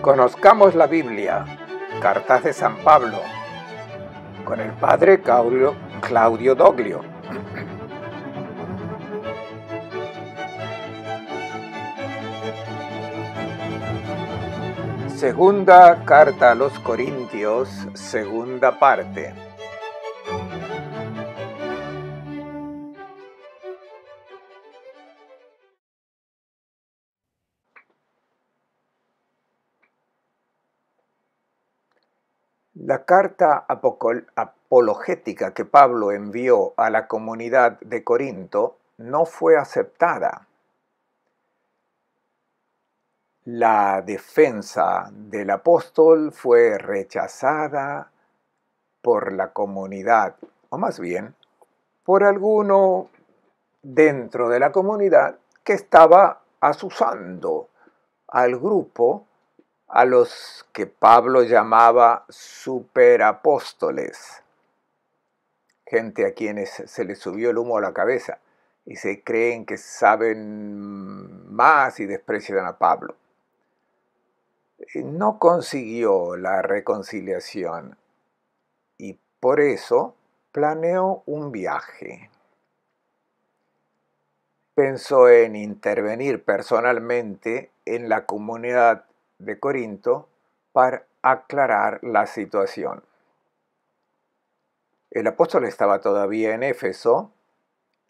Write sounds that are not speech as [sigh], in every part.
Conozcamos la Biblia, cartas de San Pablo, con el padre Claudio, Doglio. Segunda carta a los Corintios, segunda parte. La carta apologética que Pablo envió a la comunidad de Corinto no fue aceptada. La defensa del apóstol fue rechazada por la comunidad, o más bien, por alguno dentro de la comunidad que estaba asusando al grupo a los que Pablo llamaba superapóstoles, gente a quienes se les subió el humo a la cabeza y se creen que saben más y desprecian a Pablo. Eh, no consiguió la reconciliación y por eso planeó un viaje. Pensó en intervenir personalmente en la comunidad de Corinto para aclarar la situación. El apóstol estaba todavía en Éfeso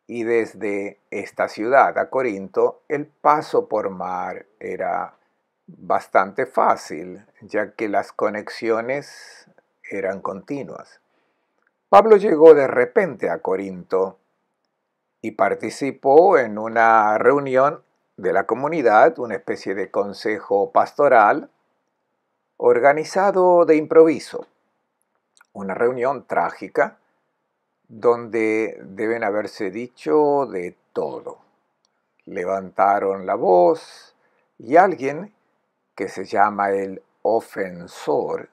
y desde esta ciudad a Corinto el paso por mar era bastante fácil, ya que las conexiones eran continuas. Pablo llegó de repente a Corinto y participó en una reunión de la comunidad, una especie de consejo pastoral, organizado de improviso, una reunión trágica donde deben haberse dicho de todo. Levantaron la voz y alguien que se llama el ofensor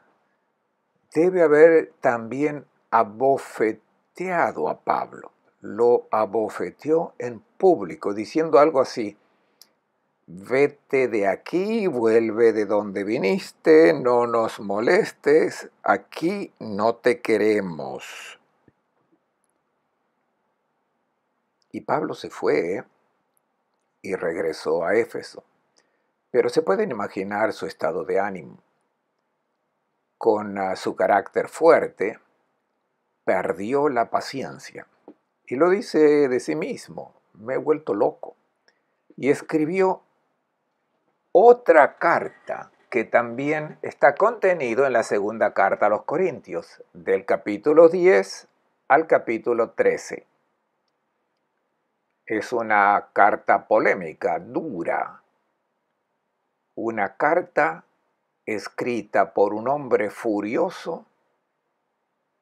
debe haber también abofeteado a Pablo. Lo abofeteó en público diciendo algo así, vete de aquí, vuelve de donde viniste, no nos molestes, aquí no te queremos. Y Pablo se fue ¿eh? y regresó a Éfeso. Pero se pueden imaginar su estado de ánimo. Con ah, su carácter fuerte, perdió la paciencia. Y lo dice de sí mismo, me he vuelto loco. Y escribió otra carta que también está contenido en la segunda carta a los Corintios, del capítulo 10 al capítulo 13. Es una carta polémica, dura, una carta escrita por un hombre furioso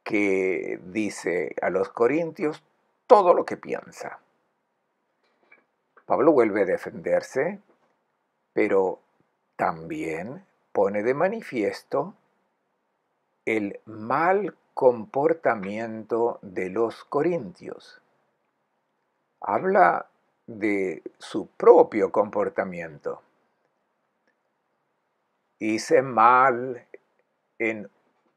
que dice a los corintios todo lo que piensa. Pablo vuelve a defenderse pero también pone de manifiesto el mal comportamiento de los corintios. Habla de su propio comportamiento. Hice mal en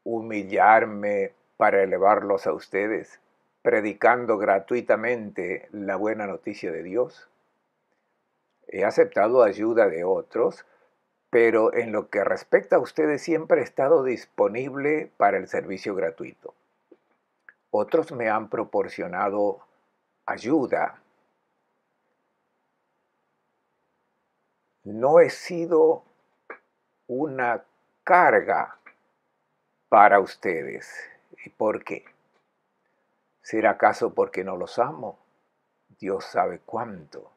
humillarme para elevarlos a ustedes, predicando gratuitamente la buena noticia de Dios he aceptado ayuda de otros, pero en lo que respecta a ustedes siempre he estado disponible para el servicio gratuito. Otros me han proporcionado ayuda. No he sido una carga para ustedes. ¿Y por qué? ¿Será acaso porque no los amo? Dios sabe cuánto.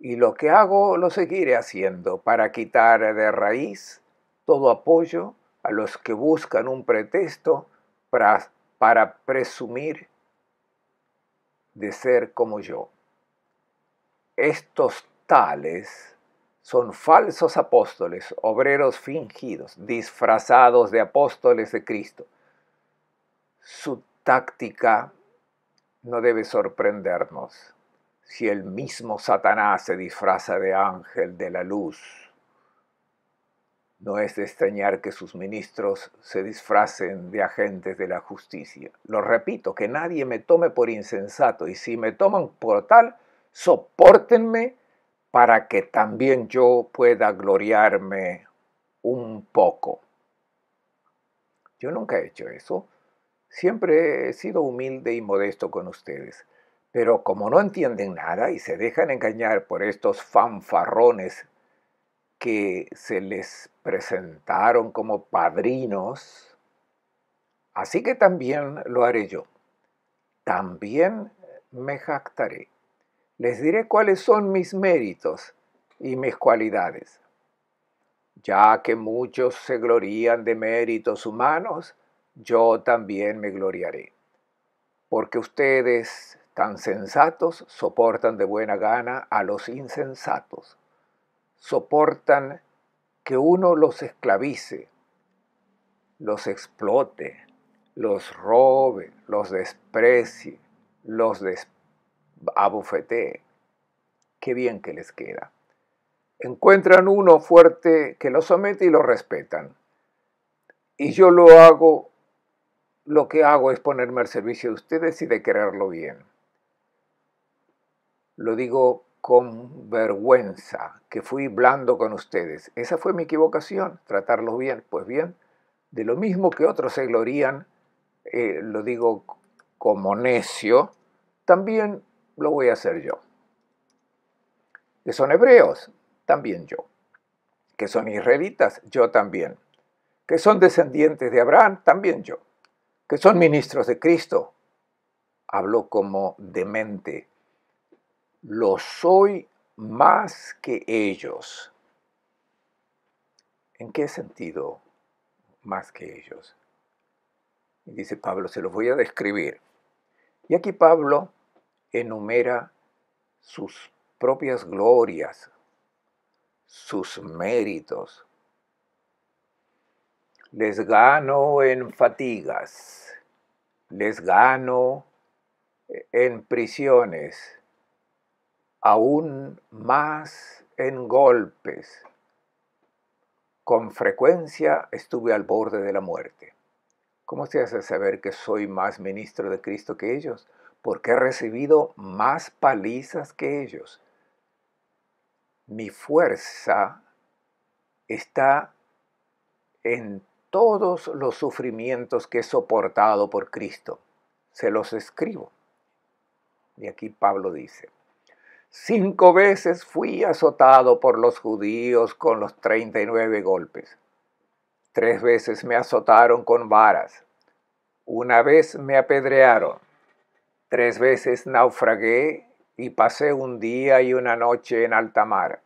Y lo que hago lo seguiré haciendo para quitar de raíz todo apoyo a los que buscan un pretexto para, presumir de ser como yo. Estos tales son falsos apóstoles, obreros fingidos, disfrazados de apóstoles de Cristo. Su táctica no debe sorprendernos si el mismo Satanás se disfraza de ángel de la luz. No es de extrañar que sus ministros se disfracen de agentes de la justicia. Lo repito, que nadie me tome por insensato y si me toman por tal, soportenme para que también yo pueda gloriarme un poco. Yo nunca he hecho eso. Siempre he sido humilde y modesto con ustedes. Pero como no entienden nada y se dejan engañar por estos fanfarrones que se les presentaron como padrinos, así que también lo haré yo. También me jactaré. Les diré cuáles son mis méritos y mis cualidades. Ya que muchos se glorían de méritos humanos, yo también me gloriaré, porque ustedes Tan sensatos soportan de buena gana a los insensatos. Soportan que uno los esclavice, los explote, los robe, los desprecie, los des abofetee. Qué bien que les queda. Encuentran uno fuerte que lo somete y lo respetan. Y yo lo hago, lo que hago es ponerme al servicio de ustedes y de quererlo bien lo digo con vergüenza, que fui blando con ustedes. Esa fue mi equivocación, tratarlos bien. Pues bien, de lo mismo que otros se glorían, eh, lo digo como necio, también lo voy a hacer yo. Que son hebreos, también yo. Que son israelitas, yo también. Que son descendientes de Abraham, también yo. Que son ministros de Cristo. Hablo como demente lo soy más que ellos. ¿En qué sentido más que ellos? Y dice Pablo, se los voy a describir. Y aquí Pablo enumera sus propias glorias, sus méritos. Les gano en fatigas, les gano eh, en prisiones, aún más en golpes. Con frecuencia estuve al borde de la muerte. ¿Cómo se hace saber que soy más ministro de Cristo que ellos? Porque he recibido más palizas que ellos. Mi fuerza está en todos los sufrimientos que he soportado por Cristo. Se los escribo. Y aquí Pablo dice, Cinco veces fui azotado por los judíos con los 39 golpes. Tres veces me azotaron con varas. Una vez me apedrearon. Tres veces naufragué y pasé un día y una noche en alta mar.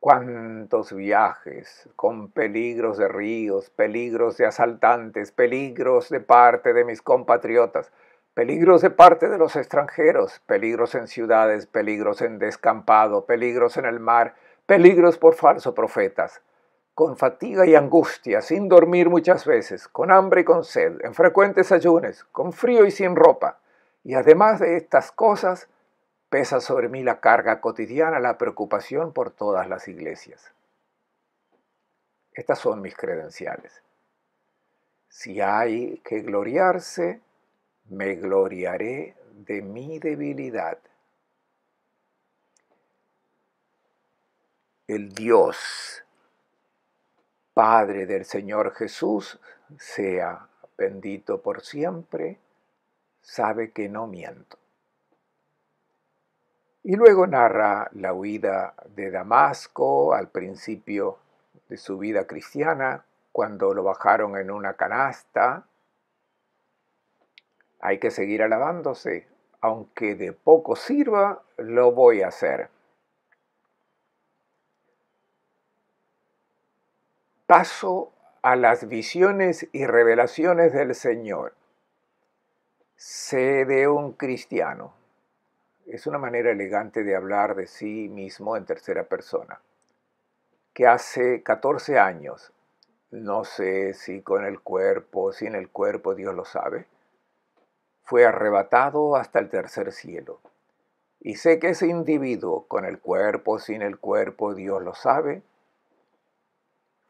Cuántos viajes, con peligros de ríos, peligros de asaltantes, peligros de parte de mis compatriotas, Peligros de parte de los extranjeros, peligros en ciudades, peligros en descampado, peligros en el mar, peligros por falso profetas. Con fatiga y angustia, sin dormir muchas veces, con hambre y con sed, en frecuentes ayunes, con frío y sin ropa. Y además de estas cosas, pesa sobre mí la carga cotidiana, la preocupación por todas las iglesias. Estas son mis credenciales. Si hay que gloriarse, me gloriaré de mi debilidad. El Dios, Padre del Señor Jesús, sea bendito por siempre, sabe que no miento. Y luego narra la huida de Damasco al principio de su vida cristiana, cuando lo bajaron en una canasta hay que seguir alabándose. Aunque de poco sirva, lo voy a hacer. Paso a las visiones y revelaciones del Señor. Sé de un cristiano. Es una manera elegante de hablar de sí mismo en tercera persona. Que hace 14 años, no sé si con el cuerpo, sin el cuerpo, Dios lo sabe, fue arrebatado hasta el tercer cielo. Y sé que ese individuo, con el cuerpo, sin el cuerpo, Dios lo sabe,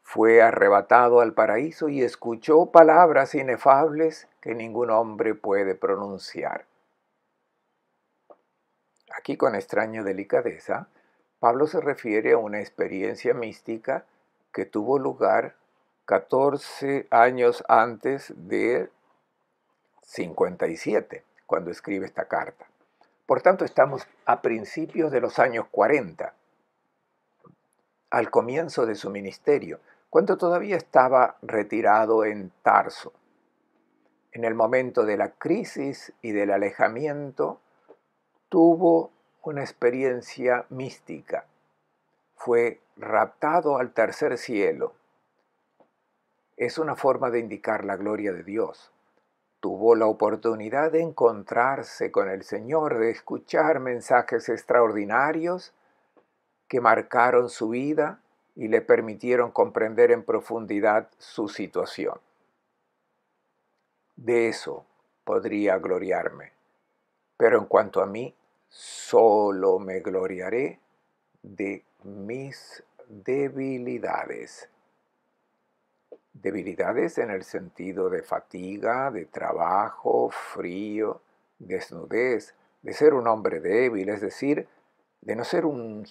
fue arrebatado al paraíso y escuchó palabras inefables que ningún hombre puede pronunciar. Aquí con extraña delicadeza, Pablo se refiere a una experiencia mística que tuvo lugar 14 años antes de 57 cuando escribe esta carta. Por tanto, estamos a principios de los años 40, al comienzo de su ministerio, cuando todavía estaba retirado en Tarso. En el momento de la crisis y del alejamiento, tuvo una experiencia mística. Fue raptado al tercer cielo. Es una forma de indicar la gloria de Dios tuvo la oportunidad de encontrarse con el Señor, de escuchar mensajes extraordinarios que marcaron su vida y le permitieron comprender en profundidad su situación. De eso podría gloriarme, pero en cuanto a mí, solo me gloriaré de mis debilidades. Debilidades en el sentido de fatiga, de trabajo, frío, desnudez, de ser un hombre débil, es decir, de no ser un,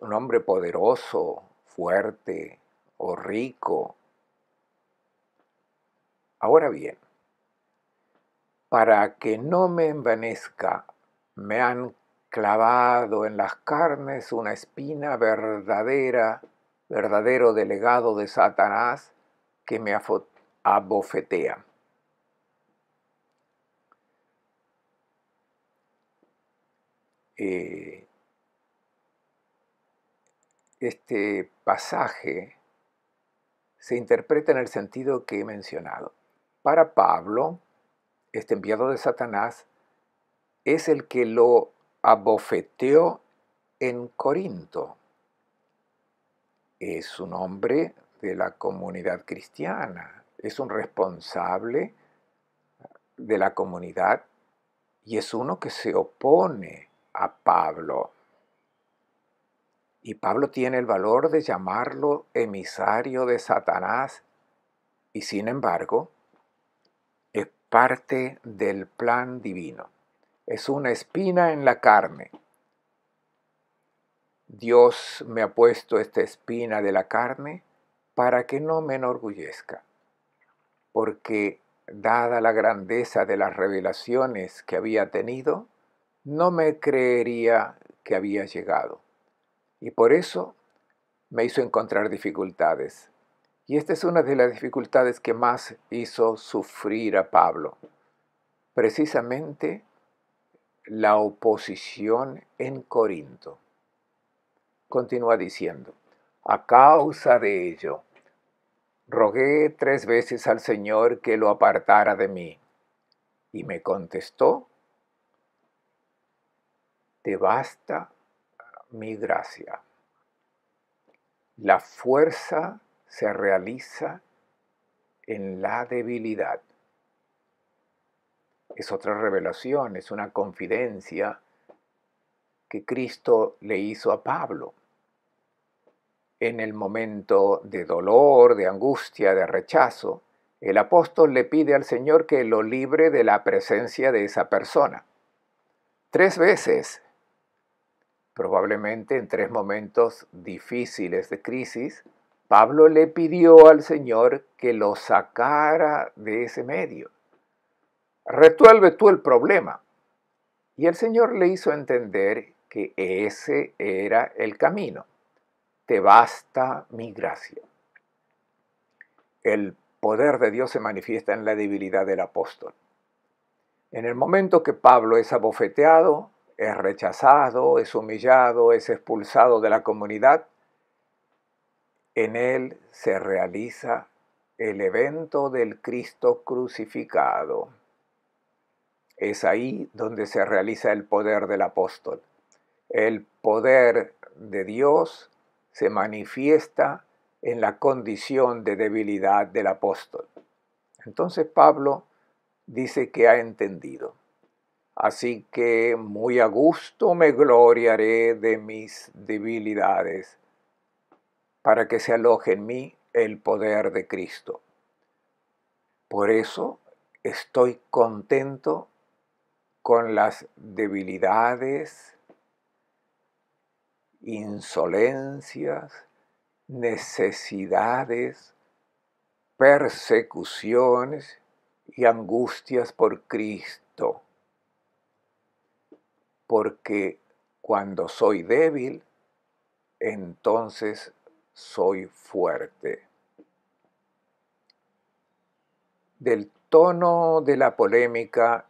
hombre poderoso, fuerte o rico. Ahora bien, para que no me envanezca, me han clavado en las carnes una espina verdadera, verdadero delegado de Satanás, que me abofetea. Eh, este pasaje se interpreta en el sentido que he mencionado. Para Pablo, este enviado de Satanás es el que lo abofeteó en Corinto. Es un hombre de la comunidad cristiana, es un responsable de la comunidad y es uno que se opone a Pablo. Y Pablo tiene el valor de llamarlo emisario de Satanás y sin embargo es parte del plan divino. Es una espina en la carne. Dios me ha puesto esta espina de la carne para que no me enorgullezca, porque dada la grandeza de las revelaciones que había tenido, no me creería que había llegado. Y por eso me hizo encontrar dificultades. Y esta es una de las dificultades que más hizo sufrir a Pablo. Precisamente la oposición en Corinto. Continúa diciendo, a causa de ello, Rogué tres veces al Señor que lo apartara de mí. Y me contestó, te basta mi gracia. La fuerza se realiza en la debilidad. Es otra revelación, es una confidencia que Cristo le hizo a Pablo en el momento de dolor, de angustia, de rechazo, el apóstol le pide al Señor que lo libre de la presencia de esa persona. Tres veces, probablemente en tres momentos difíciles de crisis, Pablo le pidió al Señor que lo sacara de ese medio. Resuelve tú el problema. Y el Señor le hizo entender que ese era el camino te basta mi gracia. El poder de Dios se manifiesta en la debilidad del apóstol. En el momento que Pablo es abofeteado, es rechazado, es humillado, es expulsado de la comunidad, en él se realiza el evento del Cristo crucificado. Es ahí donde se realiza el poder del apóstol. El poder de Dios se manifiesta en la condición de debilidad del apóstol. Entonces Pablo dice que ha entendido. Así que muy a gusto me gloriaré de mis debilidades para que se aloje en mí el poder de Cristo. Por eso estoy contento con las debilidades, insolencias, necesidades, persecuciones y angustias por Cristo. Porque cuando soy débil, entonces soy fuerte. Del tono de la polémica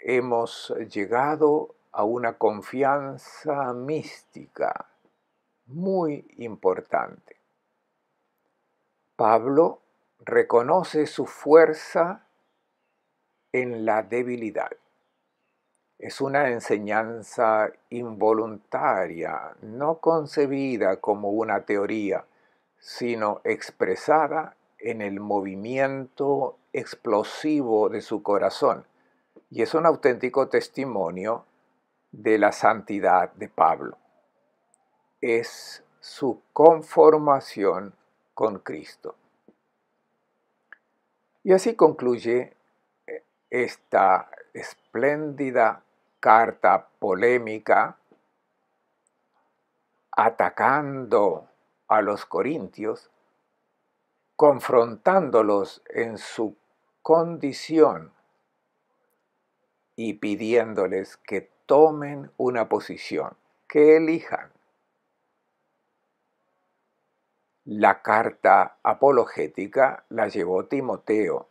hemos llegado a una confianza mística muy importante. Pablo reconoce su fuerza en la debilidad. Es una enseñanza involuntaria, no concebida como una teoría, sino expresada en el movimiento explosivo de su corazón. Y es un auténtico testimonio de la santidad de Pablo. Es su conformación con Cristo. Y así concluye eh, esta espléndida carta polémica atacando a los corintios, confrontándolos en su condición y pidiéndoles que tomen una posición, que elijan. La carta apologética la llevó Timoteo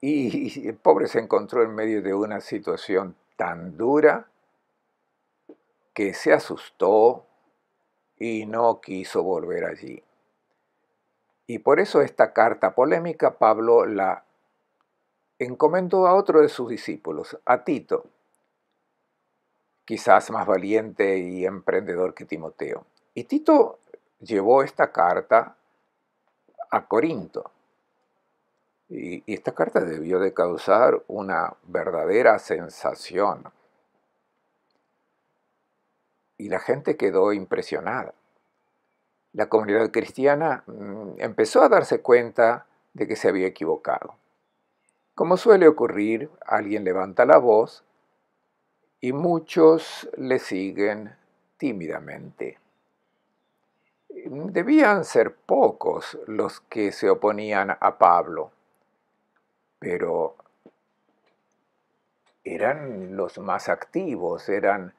y el pobre se encontró en medio de una situación tan dura que se asustó y no quiso volver allí. Y por eso esta carta polémica Pablo la encomendó a otro de sus discípulos, a Tito, quizás más valiente y emprendedor que Timoteo. Y Tito llevó esta carta a Corinto. Y, esta carta debió de causar una verdadera sensación. Y la gente quedó impresionada. La comunidad cristiana mm, empezó a darse cuenta de que se había equivocado. Como suele ocurrir, alguien levanta la voz y muchos le siguen tímidamente. Debían ser pocos los que se oponían a Pablo, pero eran los más activos, eran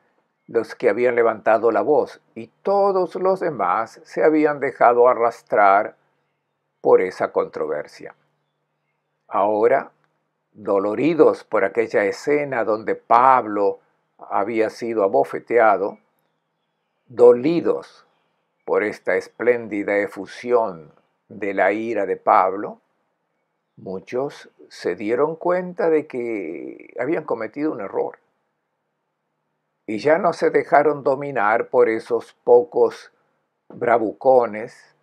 los que habían levantado la voz y todos los demás se habían dejado arrastrar por esa controversia. Ahora, doloridos por aquella escena donde Pablo había sido abofeteado, dolidos por esta espléndida efusión de la ira de Pablo, muchos se dieron cuenta de que habían cometido un error y ya no se dejaron dominar por esos pocos bravucones,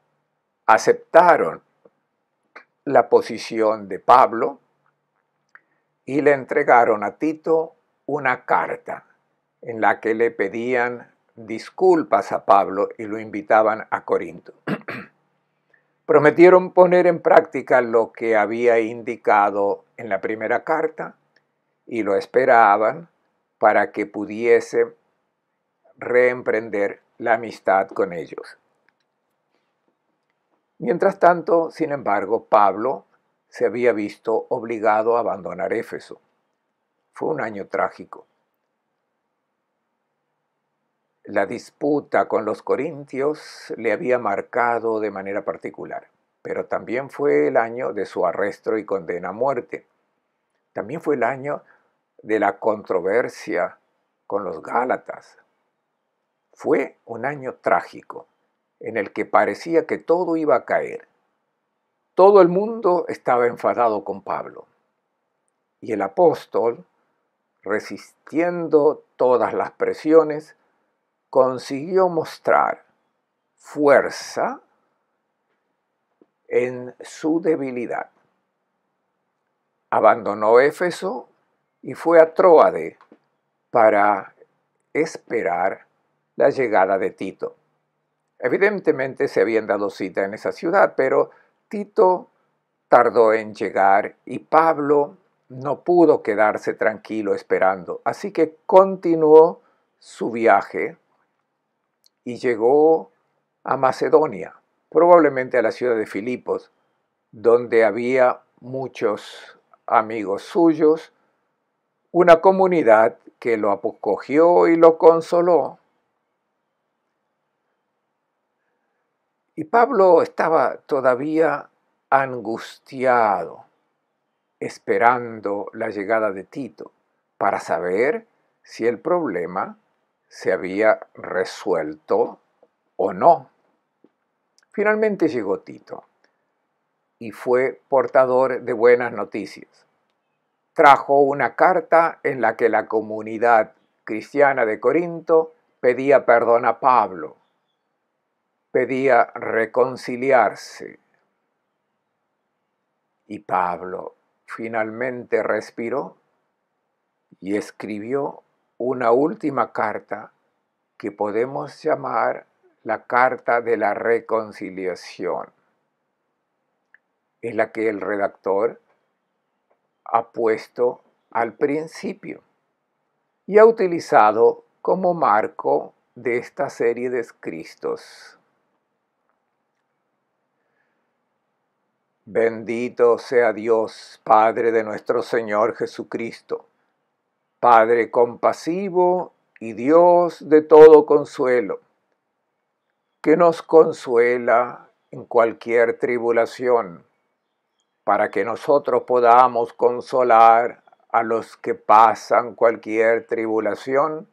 aceptaron la posición de Pablo y le entregaron a Tito una carta en la que le pedían disculpas a Pablo y lo invitaban a Corinto. [clears throat] Prometieron poner en práctica lo que había indicado en la primera carta y lo esperaban para que pudiese reemprender la amistad con ellos. Mientras tanto, sin embargo, Pablo se había visto obligado a abandonar Éfeso. Fue un año trágico. La disputa con los corintios le había marcado de manera particular, pero también fue el año de su arresto y condena a muerte. También fue el año de la controversia con los Gálatas. Fue un año trágico en el que parecía que todo iba a caer. Todo el mundo estaba enfadado con Pablo. Y el apóstol resistiendo todas las presiones, consiguió mostrar fuerza en su debilidad. Abandonó Éfeso y fue a Troade para esperar la llegada de Tito. Evidentemente se habían dado cita en esa ciudad, pero Tito tardó en llegar y Pablo no pudo quedarse tranquilo esperando, así que continuó su viaje y llegó a Macedonia, probablemente a la ciudad de Filipos, donde había muchos amigos suyos, una comunidad que lo acogió y lo consoló. Y Pablo estaba todavía angustiado esperando la llegada de Tito para saber si el problema se había resuelto o no. Finalmente llegó Tito y fue portador de buenas noticias. Trajo una carta en la que la comunidad cristiana de Corinto pedía perdón a Pablo, pedía reconciliarse. Y Pablo Finalmente respiró y escribió una última carta que podemos llamar la carta de la reconciliación, en la que el redactor ha puesto al principio y ha utilizado como marco de esta serie de escritos. Bendito sea Dios, Padre de nuestro Señor Jesucristo, Padre compasivo y Dios de todo consuelo, que nos consuela en cualquier tribulación, para que nosotros podamos consolar a los que pasan cualquier tribulación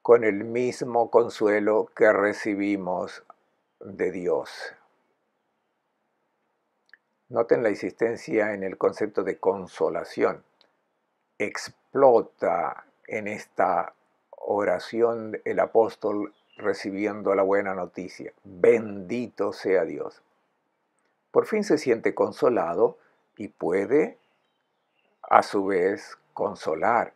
con el mismo consuelo que recibimos de Dios. Noten la insistencia en el concepto de consolación. Explota en esta oración el apóstol recibiendo la buena noticia. Bendito sea Dios. Por fin se siente consolado y puede a su vez consolar.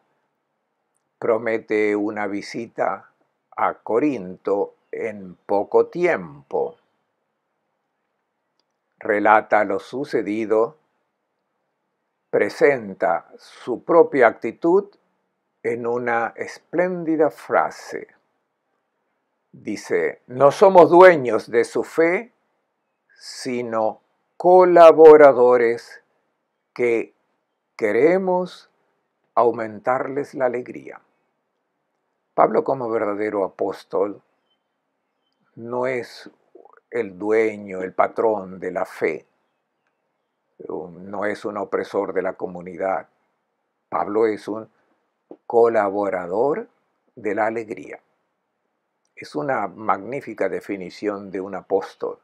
Promete una visita a Corinto en poco tiempo relata lo sucedido, presenta su propia actitud en una espléndida frase. Dice, no somos dueños de su fe, sino colaboradores que queremos aumentarles la alegría. Pablo como verdadero apóstol no es el dueño, el patrón de la fe, no es un opresor de la comunidad. Pablo es un colaborador de la alegría. Es una magnífica definición de un apóstol.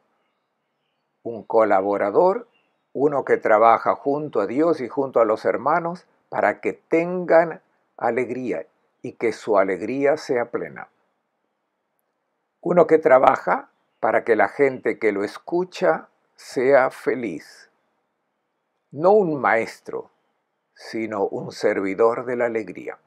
Un colaborador, uno que trabaja junto a Dios y junto a los hermanos para que tengan alegría y que su alegría sea plena. Uno que trabaja para que la gente que lo escucha sea feliz. No un maestro, sino un servidor de la alegría.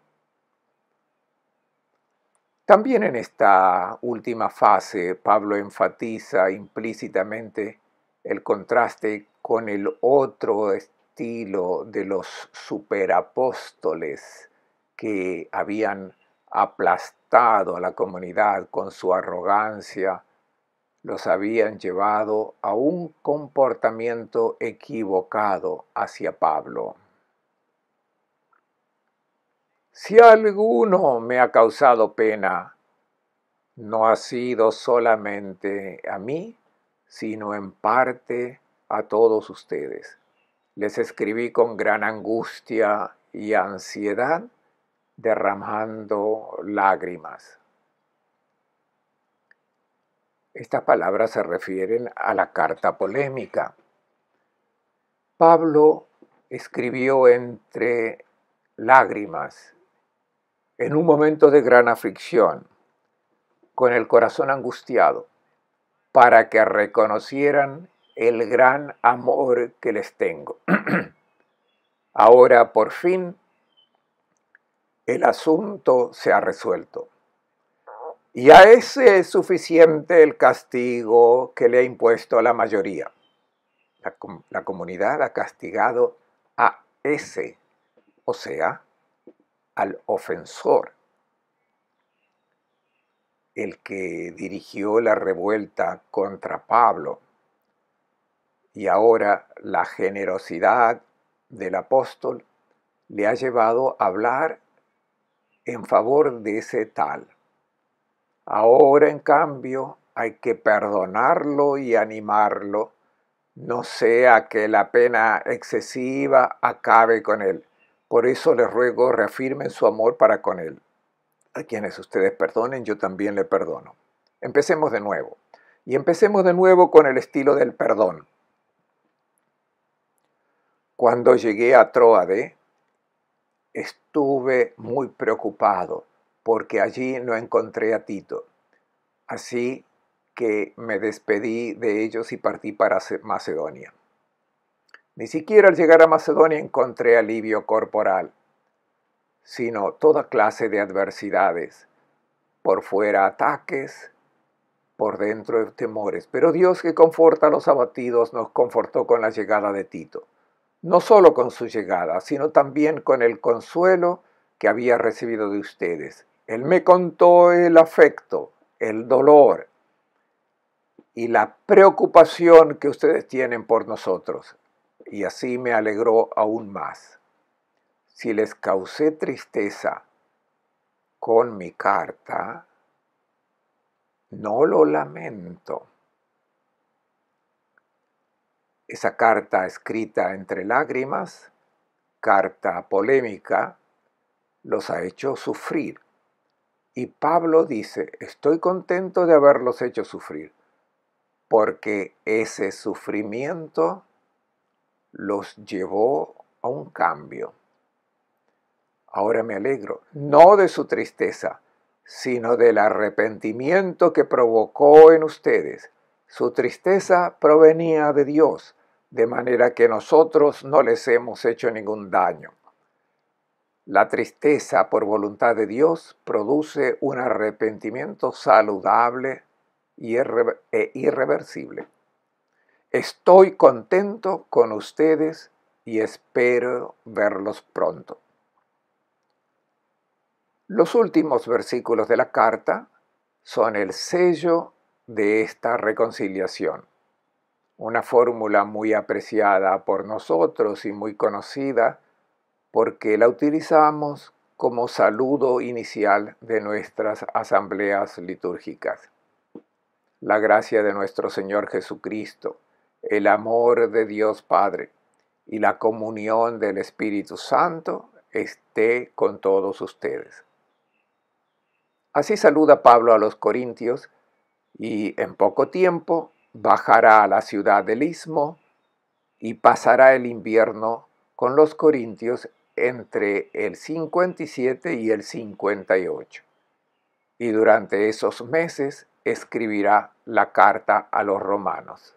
También en esta última fase, Pablo enfatiza implícitamente el contraste con el otro estilo de los superapóstoles que habían aplastado a la comunidad con su arrogancia, los habían llevado a un comportamiento equivocado hacia Pablo. Si alguno me ha causado pena, no ha sido solamente a mí, sino en parte a todos ustedes. Les escribí con gran angustia y ansiedad, derramando lágrimas. Estas palabras se refieren a la carta polémica. Pablo escribió entre lágrimas, en un momento de gran aflicción, con el corazón angustiado, para que reconocieran el gran amor que les tengo. [clears throat] Ahora, por fin, el asunto se ha resuelto a ese es suficiente el castigo que le ha impuesto a la mayoría. la comunidad ha castigado a ese, o sea, al ofensor, el que dirigió la revuelta contra Pablo. Y ahora la generosidad del apóstol le ha llevado a hablar en favor de ese tal. Ahora, en cambio, hay que perdonarlo y animarlo, no sea que la pena excesiva acabe con él. Por eso les ruego reafirmen su amor para con él. A quienes ustedes perdonen, yo también le perdono. Empecemos de nuevo. Y empecemos de nuevo con el estilo del perdón. Cuando llegué a Troade, estuve muy preocupado porque allí no encontré a Tito. Así que me despedí de ellos y partí para Macedonia. Ni siquiera al llegar a Macedonia encontré alivio corporal, sino toda clase de adversidades, por fuera ataques, por dentro temores. Pero Dios que conforta a los abatidos nos confortó con la llegada de Tito. No solo con su llegada, sino también con el consuelo que había recibido de ustedes él me contó el afecto, el dolor y la preocupación que ustedes tienen por nosotros. Y así me alegró aún más. Si les causé tristeza con mi carta, no lo lamento. Esa carta escrita entre lágrimas, carta polémica, los ha hecho sufrir y Pablo dice, estoy contento de haberlos hecho sufrir, porque ese sufrimiento los llevó a un cambio. Ahora me alegro, no de su tristeza, sino del arrepentimiento que provocó en ustedes. Su tristeza provenía de Dios, de manera que nosotros no les hemos hecho ningún daño. La tristeza por voluntad de Dios produce un arrepentimiento saludable e irreversible. Estoy contento con ustedes y espero verlos pronto. Los últimos versículos de la carta son el sello de esta reconciliación, una fórmula muy apreciada por nosotros y muy conocida porque la utilizamos como saludo inicial de nuestras asambleas litúrgicas. La gracia de nuestro Señor Jesucristo, el amor de Dios Padre y la comunión del Espíritu Santo esté con todos ustedes. Así saluda Pablo a los Corintios y en poco tiempo bajará a la ciudad del Istmo y pasará el invierno con los Corintios entre el 57 y el 58. Y durante esos meses escribirá la carta a los romanos.